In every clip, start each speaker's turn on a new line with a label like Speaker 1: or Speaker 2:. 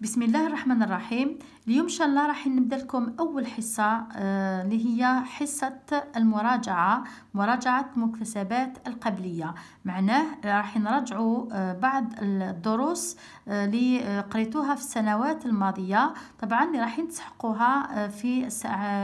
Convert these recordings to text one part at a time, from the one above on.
Speaker 1: بسم الله الرحمن الرحيم اليوم ان شاء الله راح نبدا لكم اول حصه آه، اللي هي حصه المراجعه مراجعه مكتسبات القبليه معناه راح نراجعوا آه، بعض الدروس آه، اللي قريتوها في السنوات الماضيه طبعا اللي راح تسحقوها في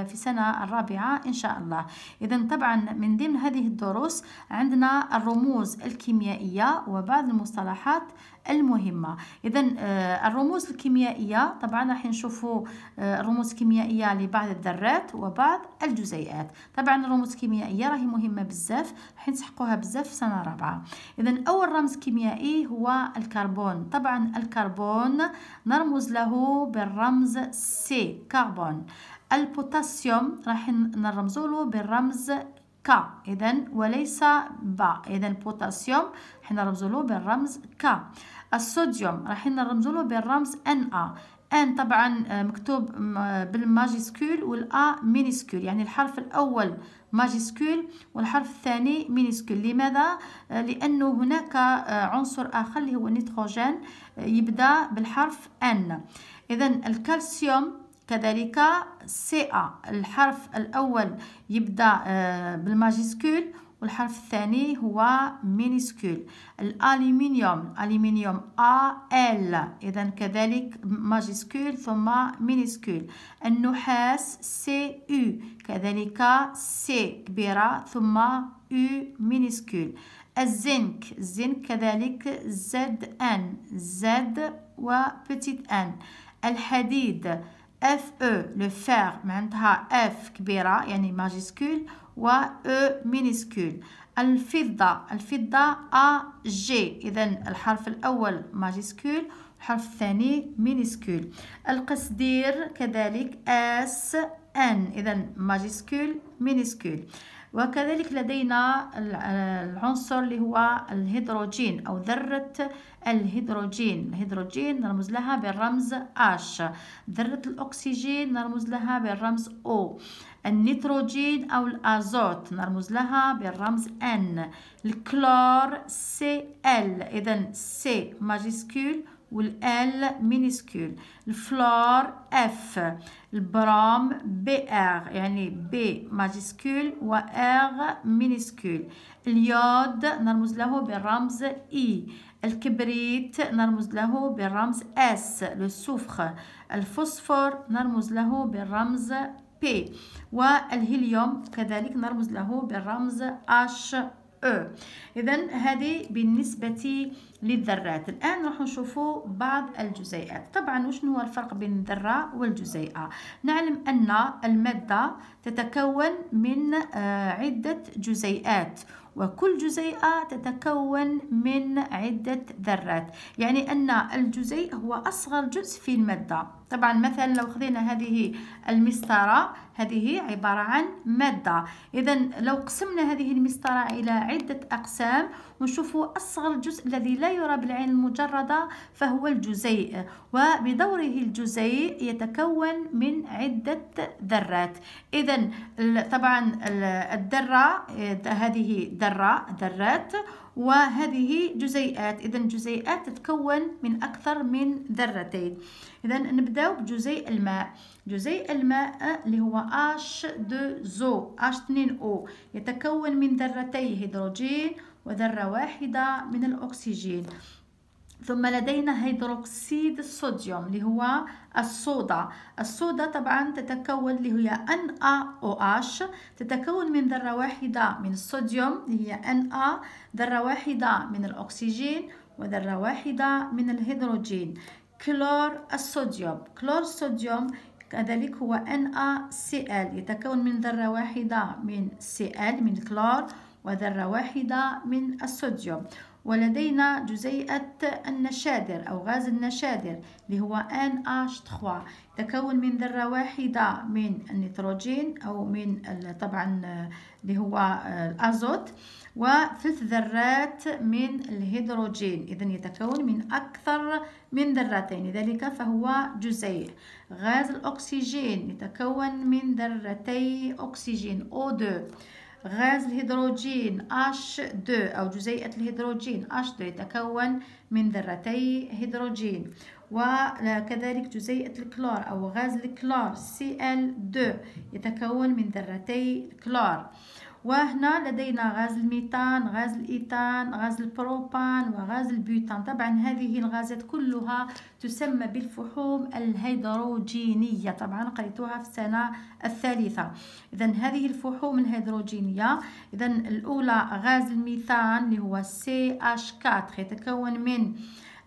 Speaker 1: في السنه الرابعه ان شاء الله اذا طبعا من ضمن هذه الدروس عندنا الرموز الكيميائيه وبعض المصطلحات المهمة إذا آه، الرموز الكيميائية طبعا راح نشوفوا آه، الرموز الكيميائية لبعض الذرات وبعض الجزيئات طبعا الرموز الكيميائية راهي مهمة بزاف راح نسحقوها بزاف في سنة رابعة إذا أول رمز كيميائي هو الكربون طبعا الكربون نرمز له بالرمز سي كربون البوتاسيوم راح نرمز له بالرمز ك اذا وليس با اذا البوتاسيوم حنا نرمزوا له بالرمز ك الصوديوم نرمز نرمزوله بالرمز ان ا ان طبعا آه، مكتوب آه، بالماجيسكول والا مينيسكول يعني الحرف الاول ماجيسكول والحرف الثاني مينيسكول لماذا آه، لانه هناك عنصر اخر اللي هو النيتروجين يبدا بالحرف ان اذا الكالسيوم كذلك سي ا الحرف الاول يبدا بالماجيسكول والحرف الثاني هو مينيسكول الالومنيوم الالومنيوم ا ال اذا كذلك ماجيسكول ثم مينيسكول النحاس سي او كذلك سي كبيره ثم او مينيسكول الزنك الزنك كذلك زد ان زد و بتيت ان الحديد اف او لو فير معناتها اف كبيره يعني ماجيسكول و أو مينيسكول الفضة الفضة أ جي إذا الحرف الأول ماجيسكول الحرف الثاني مينيسكول القصدير كذلك اس ان إذا ماجيسكول مينيسكول وكذلك لدينا العنصر اللي هو الهيدروجين أو ذرة الهيدروجين الهيدروجين نرمز لها بالرمز اش ذرة الأكسجين نرمز لها بالرمز او النيتروجين أو الأزوت نرمز لها بالرمز ان الكلور سي ال إذا سي ماجيسكول والال مينيسكول الفلور اف البرام بي ار يعني بي ماجيسكول و ار مينيسكول اليود نرمز له بالرمز اي e. الكبريت نرمز له بالرمز اس السوفخ الفوسفور نرمز له بالرمز بي والهيليوم كذلك نرمز له بالرمز اش او اذا هذه بالنسبه للذرات الان راح نشوفوا بعض الجزيئات طبعا وشنو هو الفرق بين الذره والجزيئه نعلم ان الماده تتكون من آه، عده جزيئات وكل جزيئة تتكون من عدة ذرات يعني أن الجزيء هو أصغر جزء في المادة طبعا مثلا لو خذينا هذه المسطرة هذه عبارة عن مادة إذا لو قسمنا هذه المسطرة إلى عدة أقسام ونشوفوا أصغر جزء الذي لا يرى بالعين المجردة فهو الجزيء وبدوره الجزيء يتكون من عدة ذرات إذا طبعا الذرة هذه ذرة ذرات وهذه جزيئات إذا الجزيئات تتكون من أكثر من ذرتين إذا نبداو بجزيء الماء جزيء الماء اللي هو H2O H2O يتكون من ذرتي هيدروجين وذرة واحدة من الأكسجين ثم لدينا هيدروكسيد الصوديوم اللي هو الصودا الصودا طبعا تتكون اللي هي NaOH تتكون من ذرة واحدة من الصوديوم اللي هي Na ذرة واحدة من الأكسجين وذرة واحدة من الهيدروجين كلور الصوديوم كلور الصوديوم كذلك هو NaCl يتكون من ذرة واحدة من Cl من كلور وذرة واحدة من الصوديوم ولدينا جزيئة النشادر أو غاز النشادر اللي هو NH3 تكون من ذرة واحدة من النيتروجين أو من طبعا آه، اللي هو آه، الأزوت وثلاث ذرات من الهيدروجين إذا يتكون من أكثر من ذرتين لذلك فهو جزيء غاز الأكسجين يتكون من ذرتي أكسجين O2 غاز الهيدروجين H2 أو جزيئة الهيدروجين H2 يتكون من ذرتي هيدروجين وكذلك جزيئة الكلور أو غاز الكلور Cl2 يتكون من ذرتي الكلور وهنا لدينا غاز الميثان غاز الايثان غاز البروبان وغاز البيوتان طبعا هذه الغازات كلها تسمى بالفحوم الهيدروجينيه طبعا قريتوها في السنه الثالثه اذا هذه الفحوم الهيدروجينيه اذا الاولى غاز الميثان اللي هو سي اش 4 يتكون من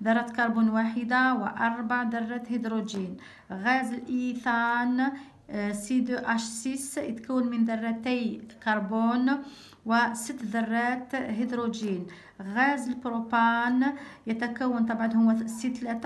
Speaker 1: ذرة كربون واحدة وأربع ذرات هيدروجين غاز الإيثان آه، C2H6 يتكون من ذرتي كربون وست ذرات هيدروجين غاز البروبان يتكون طبعا هو C3H8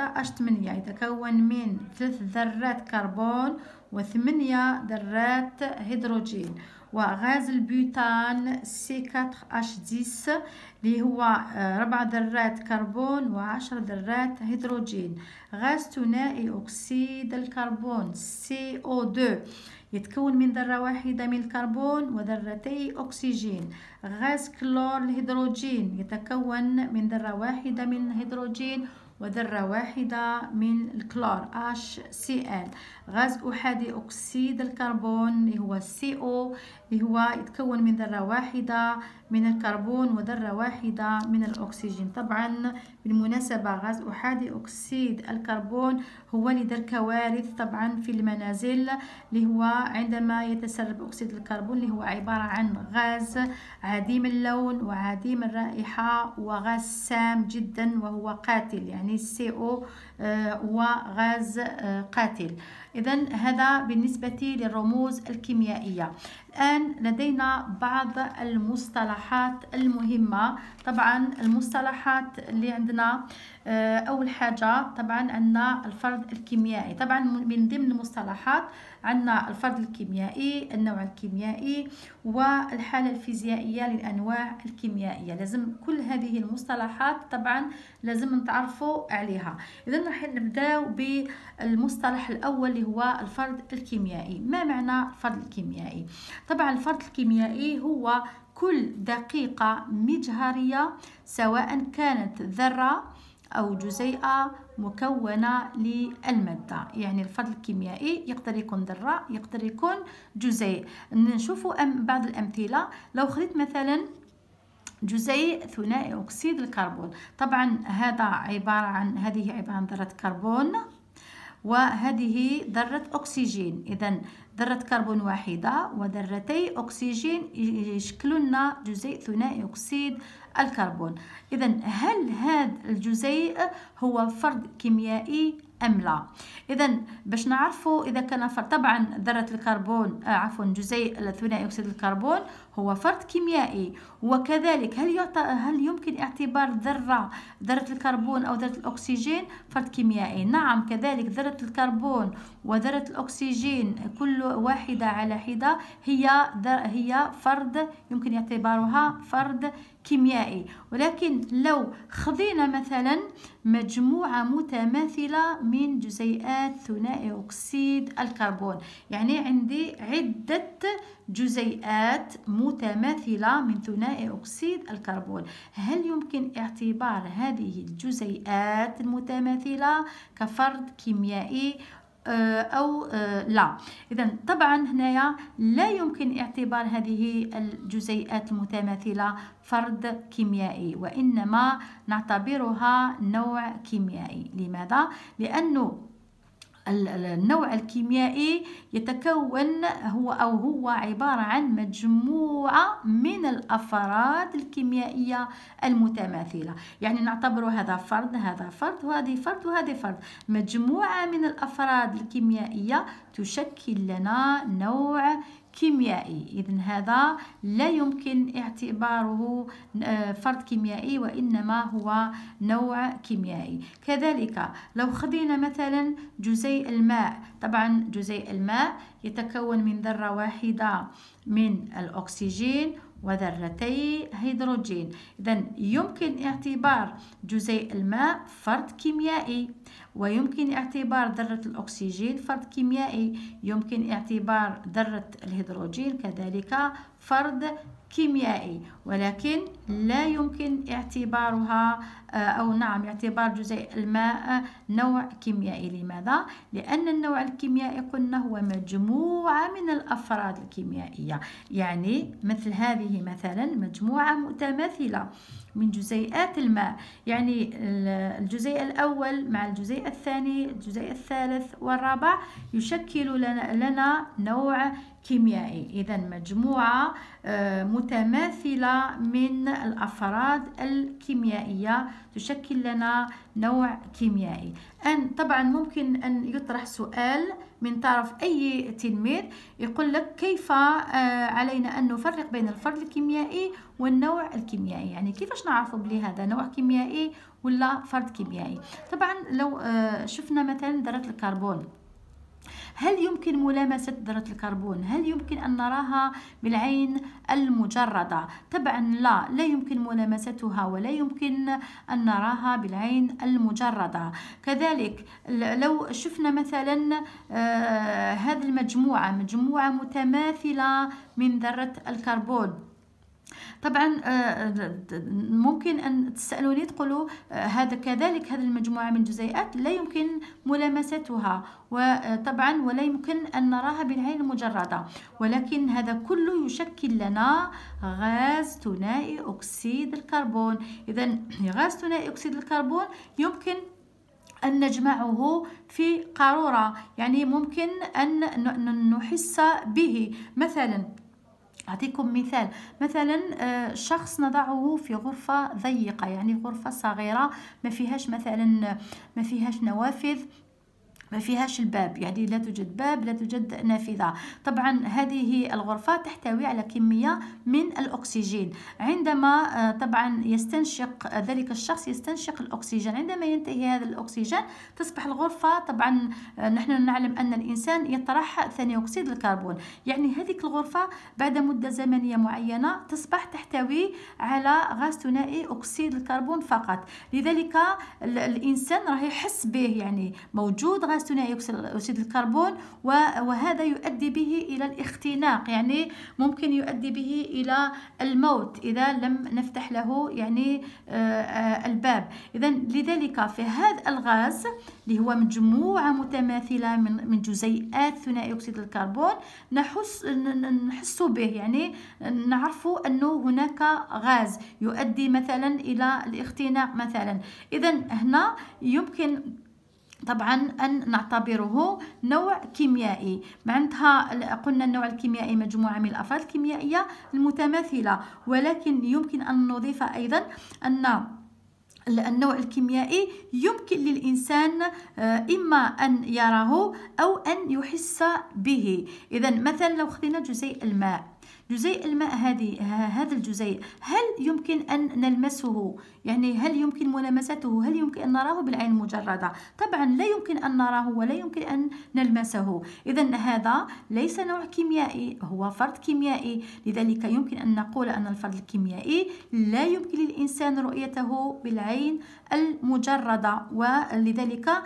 Speaker 1: آه، يتكون من ثلاث ذرات كربون وثمانية ذرات هيدروجين وغاز البيوتان سي 4 اش 10 اللي هو آه، ربع ذرات كربون وعشر ذرات هيدروجين غاز ثنائي أكسيد الكربون سي او 2 يتكون من ذرة واحدة من الكربون وذرتي أكسجين غاز كلور الهيدروجين يتكون من ذرة واحدة من الهيدروجين وذرة واحدة من الكلور اش سي ال غاز احادي اكسيد الكربون اللي هو سي او اللي هو يتكون من ذره واحده من الكربون وذره واحده من الاكسجين طبعا بالمناسبه غاز احادي اكسيد الكربون هو اللي دار كوارث طبعا في المنازل اللي هو عندما يتسرب اكسيد الكربون اللي هو عباره عن غاز عديم اللون وعديم الرائحه وغاز سام جدا وهو قاتل يعني سي او آه، وغاز آه، قاتل إذا هذا بالنسبة للرموز الكيميائية الآن لدينا بعض المصطلحات المهمة طبعا المصطلحات اللي عندنا آه، أول حاجة طبعا عندنا الفرد الكيميائي طبعا من ضمن المصطلحات عندنا الفرد الكيميائي النوع الكيميائي والحالة الفيزيائية للأنواع الكيميائية لازم كل هذه المصطلحات طبعا لازم نتعرفوا عليها إذا راح نبداو بالمصطلح الأول اللي هو الفرد الكيميائي ما معنى الفرد الكيميائي طبعا الفرط الكيميائي هو كل دقيقة مجهرية سواء كانت ذرة أو جزيئة مكونة للمادة يعني الفرد الكيميائي يقدر يكون ذرة يقدر يكون جزيء نشوف أم بعض الأمثلة لو خذت مثلا جزيء ثنائي أكسيد الكربون طبعا هذا عبارة عن هذه عبارة عن ذرة كربون وهذه ذرة أكسجين إذا ذرة كربون واحدة وذرتي أكسجين يشكلن جزيء ثنائي أكسيد الكربون إذا هل هذا الجزيء هو فرد كيميائي أم لا إذا باش نعرفوا إذا كان فرد طبعا ذرة الكربون آه عفوا جزيء ثنائي أكسيد الكربون هو فرد كيميائي وكذلك هل يعطى هل يمكن اعتبار ذرة ذرة الكربون أو ذرة الأكسجين فرد كيميائي نعم كذلك ذرة الكربون وذرة الأكسجين كل واحدة على حدة هي هي فرد يمكن اعتبارها فرد كيميائي ولكن لو خذينا مثلا مجموعة متماثلة من جزيئات ثنائي أكسيد الكربون يعني عندي عدة جزيئات متماثلة من ثنائي أكسيد الكربون هل يمكن اعتبار هذه الجزيئات المتماثلة كفرد كيميائي آه، أو آه، لا إذا طبعا هنايا لا يمكن اعتبار هذه الجزيئات المتماثلة فرد كيميائي وإنما نعتبرها نوع كيميائي لماذا؟ لأنه النوع الكيميائي يتكون هو أو هو عبارة عن مجموعة من الأفراد الكيميائية المتماثلة يعني نعتبر هذا فرد هذا فرد وهذه فرد وهذه فرد مجموعة من الأفراد الكيميائية تشكل لنا نوع كيميائي إذا هذا لا يمكن اعتباره آه، فرد كيميائي وإنما هو نوع كيميائي كذلك لو خذينا مثلا جزيء الماء طبعا جزيء الماء يتكون من ذرة واحدة من الأكسجين وذرتي هيدروجين إذا يمكن اعتبار جزيء الماء فرد كيميائي ويمكن اعتبار ذرة الأكسجين فرد كيميائي يمكن اعتبار ذرة الهيدروجين كذلك فرد كيميائي ولكن لا يمكن اعتبارها آه، أو نعم اعتبار جزيء الماء نوع كيميائي لماذا؟ لأن النوع الكيميائي قلنا هو مجموعة من الأفراد الكيميائية يعني مثل هذه مثلا مجموعة متماثلة من جزيئات الماء يعني الجزيء الأول مع الجزيء الثاني الجزيء الثالث والرابع يشكل لنا نوع كيميائي إذا مجموعة آه، متماثلة من الأفراد الكيميائية تشكل لنا نوع كيميائي أن طبعا ممكن أن يطرح سؤال من طرف أي تلميذ يقول لك كيف آه، علينا أن نفرق بين الفرد الكيميائي والنوع الكيميائي يعني كيفاش نعرفوا بلي هذا نوع كيميائي ولا فرد كيميائي طبعا لو آه، شفنا مثلا ذرة الكربون هل يمكن ملامسة ذرة الكربون؟ هل يمكن أن نراها بالعين المجردة؟ طبعا لا لا يمكن ملامستها ولا يمكن أن نراها بالعين المجردة كذلك لو شفنا مثلا آه هذه المجموعة مجموعة متماثلة من ذرة الكربون طبعا آه، آه، ممكن ان تسالوني تقولوا آه، هذا كذلك هذه المجموعه من الجزيئات لا يمكن ملامستها وطبعا ولا يمكن ان نراها بالعين المجرده ولكن هذا كله يشكل لنا غاز ثنائي اكسيد الكربون اذا غاز ثنائي اكسيد الكربون يمكن أن نجمعه في قارورة يعني ممكن أن نحس به مثلا أعطيكم مثال مثلا آه، شخص نضعه في غرفة ضيقة يعني غرفة صغيرة ما فيهاش مثلا ما فيهاش نوافذ ما فيهاش الباب يعني لا توجد باب لا توجد نافذة طبعا هذه الغرفة تحتوي على كمية من الأكسجين عندما آه، طبعا يستنشق آه، ذلك الشخص يستنشق الأكسجين عندما ينتهي هذا الأكسجين تصبح الغرفة طبعا آه، نحن نعلم أن الإنسان يطرح ثاني أكسيد الكربون يعني هذه الغرفة بعد مدة زمنية معينة تصبح تحتوي على غاز ثنائي أكسيد الكربون فقط لذلك الإنسان راه يحس به يعني موجود غاز ثنائي أكسيد الكربون وهذا يؤدي به إلى الاختناق يعني ممكن يؤدي به إلى الموت إذا لم نفتح له يعني آه، الباب إذا لذلك في هذا الغاز اللي هو مجموعة متماثلة من من جزيئات ثنائي أكسيد الكربون نحس نحس به يعني نعرف أنه هناك غاز يؤدي مثلا إلى الاختناق مثلا إذا هنا يمكن طبعا أن نعتبره نوع كيميائي معناتها قلنا النوع الكيميائي مجموعة من الأفراد الكيميائية المتماثلة ولكن يمكن أن نضيف أيضا أن النوع الكيميائي يمكن للإنسان آه، إما أن يراه أو أن يحس به إذا مثلا لو خذينا جزيء الماء جزيء الماء هذه هذا الجزيء هل يمكن أن نلمسه يعني هل يمكن ملامسته هل يمكن أن نراه بالعين المجردة طبعا لا يمكن أن نراه ولا يمكن أن نلمسه إذا هذا ليس نوع كيميائي هو فرد كيميائي لذلك يمكن أن نقول أن الفرد الكيميائي لا يمكن للإنسان رؤيته بالعين المجردة ولذلك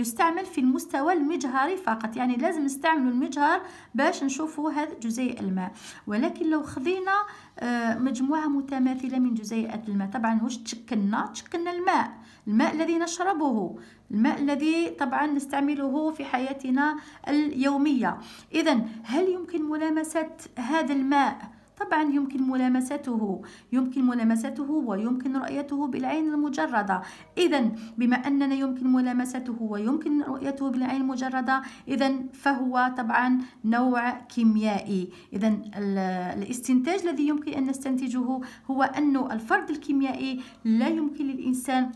Speaker 1: يستعمل في المستوى المجهري فقط يعني لازم نستعمل المجهر باش نشوفوا هذا جزيء الماء ولكن لو خذينا آه، مجموعة متماثلة من جزيئات الماء طبعا واش تشكلنا تشكلنا الماء الماء الذي نشربه الماء الذي طبعا نستعمله في حياتنا اليومية إذا هل يمكن ملامسة هذا الماء طبعا يمكن ملامسته يمكن ملامسته ويمكن رؤيته بالعين المجردة إذا بما أننا يمكن ملامسته ويمكن رؤيته بالعين المجردة إذا فهو طبعا نوع كيميائي إذا الاستنتاج الذي يمكن أن نستنتجه هو أن الفرد الكيميائي لا يمكن للإنسان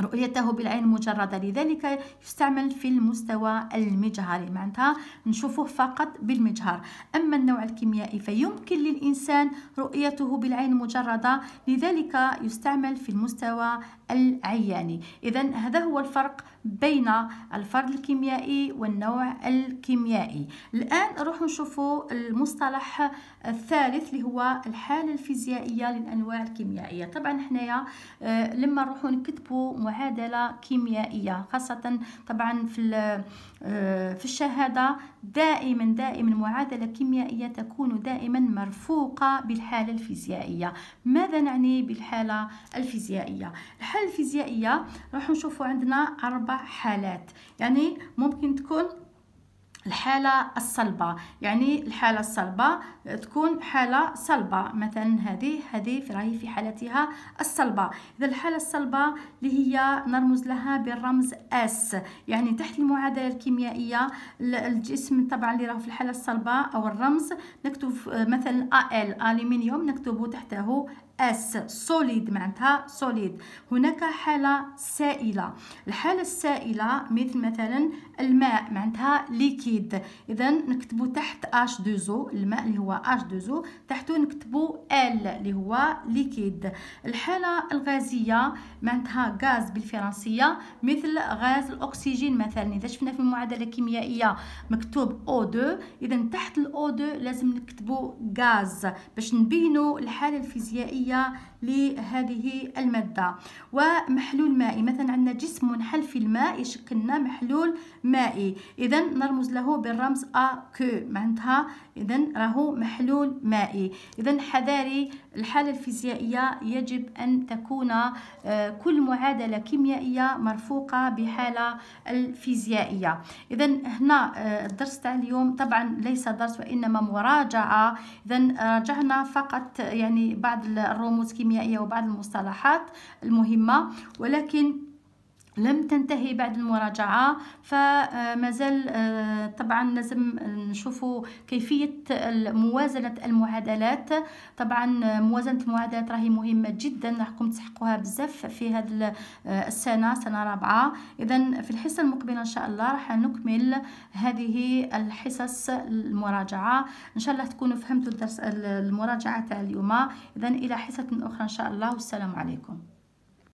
Speaker 1: رؤيته بالعين المجردة لذلك يستعمل في المستوى المجهري معناتها نشوفه فقط بالمجهر أما النوع الكيميائي فيمكن للإنسان رؤيته بالعين المجردة لذلك يستعمل في المستوى العياني إذا هذا هو الفرق بين الفرد الكيميائي والنوع الكيميائي الآن نروح نشوفوا المصطلح الثالث اللي هو الحالة الفيزيائية للأنواع الكيميائية طبعا حنايا آه، لما نروحوا نكتبوا معادلة كيميائية خاصة طبعا في آه، في الشهادة دائما دائما معادلة كيميائية تكون دائما مرفوقة بالحالة الفيزيائية ماذا نعني بالحالة الفيزيائية الحالة الفيزيائية راح نشوفوا عندنا أربع حالات يعني ممكن تكون الحالة الصلبة يعني الحالة الصلبة تكون حالة صلبة مثلا هذه هذه راهي في حالتها الصلبة إذا الحالة الصلبة اللي هي نرمز لها بالرمز S يعني تحت المعادلة الكيميائية الجسم طبعا اللي راه في الحالة الصلبة أو الرمز نكتب مثلا AL ألمنيوم نكتب تحته اس سوليد معناتها سوليد هناك حاله سائله الحاله السائله مثل مثلا الماء معناتها ليكيد اذا نكتبو تحت اش دوزو الماء اللي هو اش دوزو تحته نكتبو ال اللي هو ليكيد الحاله الغازيه معناتها غاز بالفرنسيه مثل غاز الاكسجين مثلا اذا شفنا في المعادله الكيميائيه مكتوب او 2 اذا تحت الاو 2 لازم نكتبو غاز باش نبينو الحاله الفيزيائيه الحيوية لهذه المادة ومحلول مائي مثلا عندنا جسم منحل في الماء يشكلنا محلول مائي إذا نرمز له بالرمز أ كو معناتها إذا راهو محلول مائي إذا حذاري الحالة الفيزيائية يجب أن تكون آه، كل معادلة كيميائية مرفوقة بحالة الفيزيائية إذا هنا آه، الدرس تاع اليوم طبعا ليس درس وإنما مراجعة إذا آه، راجعنا فقط يعني بعض الرموز الكيميائية وبعض المصطلحات المهمة ولكن لم تنتهي بعد المراجعة فمازال آه، آه، طبعا لازم نشوف كيفية موازنة المعادلات طبعا موازنة المعادلات راهي مهمة جدا راحكم تسحقوها بزاف في هذه آه، السنة سنة رابعة إذا في الحصة المقبلة إن شاء الله راح نكمل هذه الحصص المراجعة إن شاء الله تكونوا فهمتوا الدرس المراجعة تاع اليوم إذا إلى حصة أخرى إن شاء الله والسلام عليكم